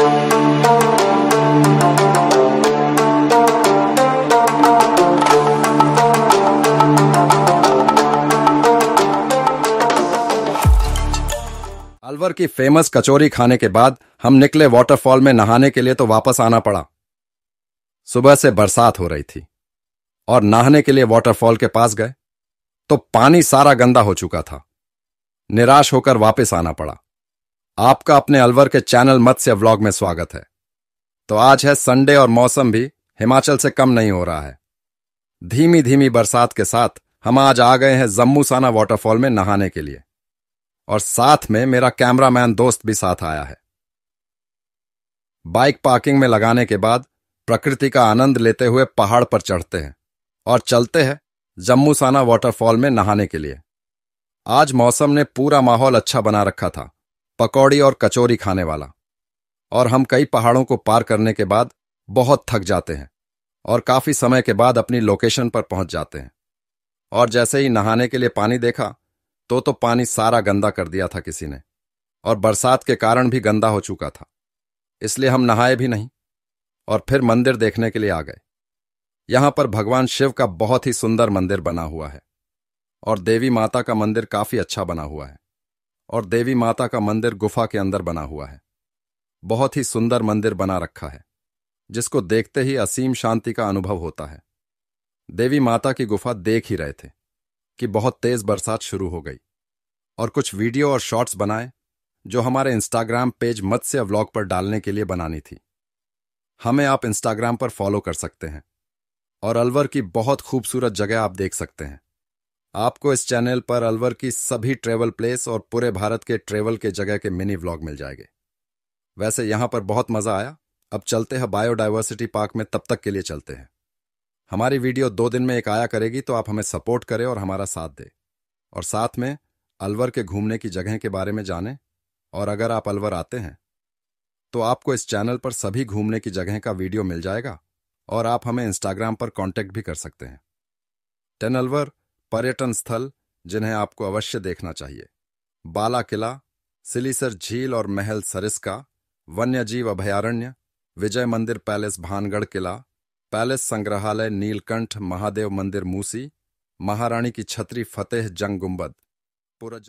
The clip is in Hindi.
अलवर की फेमस कचौरी खाने के बाद हम निकले वाटरफॉल में नहाने के लिए तो वापस आना पड़ा सुबह से बरसात हो रही थी और नहाने के लिए वाटरफॉल के पास गए तो पानी सारा गंदा हो चुका था निराश होकर वापस आना पड़ा आपका अपने अलवर के चैनल मत्स्य व्लॉग में स्वागत है तो आज है संडे और मौसम भी हिमाचल से कम नहीं हो रहा है धीमी धीमी बरसात के साथ हम आज आ गए हैं जम्मूसाना वाटरफॉल में नहाने के लिए और साथ में मेरा कैमरामैन दोस्त भी साथ आया है बाइक पार्किंग में लगाने के बाद प्रकृति का आनंद लेते हुए पहाड़ पर चढ़ते हैं और चलते हैं जम्मूसाना वाटरफॉल में नहाने के लिए आज मौसम ने पूरा माहौल अच्छा बना रखा था पकौड़ी और कचौरी खाने वाला और हम कई पहाड़ों को पार करने के बाद बहुत थक जाते हैं और काफी समय के बाद अपनी लोकेशन पर पहुंच जाते हैं और जैसे ही नहाने के लिए पानी देखा तो तो पानी सारा गंदा कर दिया था किसी ने और बरसात के कारण भी गंदा हो चुका था इसलिए हम नहाए भी नहीं और फिर मंदिर देखने के लिए आ गए यहां पर भगवान शिव का बहुत ही सुंदर मंदिर बना हुआ है और देवी माता का मंदिर काफी अच्छा बना हुआ है और देवी माता का मंदिर गुफा के अंदर बना हुआ है बहुत ही सुंदर मंदिर बना रखा है जिसको देखते ही असीम शांति का अनुभव होता है देवी माता की गुफा देख ही रहे थे कि बहुत तेज बरसात शुरू हो गई और कुछ वीडियो और शॉर्ट्स बनाए जो हमारे इंस्टाग्राम पेज मत्स्य व्लॉग पर डालने के लिए बनानी थी हमें आप इंस्टाग्राम पर फॉलो कर सकते हैं और अलवर की बहुत खूबसूरत जगह आप देख सकते हैं आपको इस चैनल पर अलवर की सभी ट्रेवल प्लेस और पूरे भारत के ट्रेवल के जगह के मिनी व्लॉग मिल जाएंगे वैसे यहां पर बहुत मज़ा आया अब चलते हैं बायोडाइवर्सिटी पार्क में तब तक के लिए चलते हैं हमारी वीडियो दो दिन में एक आया करेगी तो आप हमें सपोर्ट करें और हमारा साथ दें और साथ में अलवर के घूमने की जगह के बारे में जानें और अगर आप अलवर आते हैं तो आपको इस चैनल पर सभी घूमने की जगह का वीडियो मिल जाएगा और आप हमें इंस्टाग्राम पर कॉन्टेक्ट भी कर सकते हैं टेन अलवर पर्यटन स्थल जिन्हें आपको अवश्य देखना चाहिए बाला किला सिलीसर झील और महल सरिस्का वन्यजीव अभयारण्य विजय मंदिर पैलेस भानगढ़ किला पैलेस संग्रहालय नीलकंठ महादेव मंदिर मूसी महारानी की छतरी फतेह जंग गुम्बद पुरज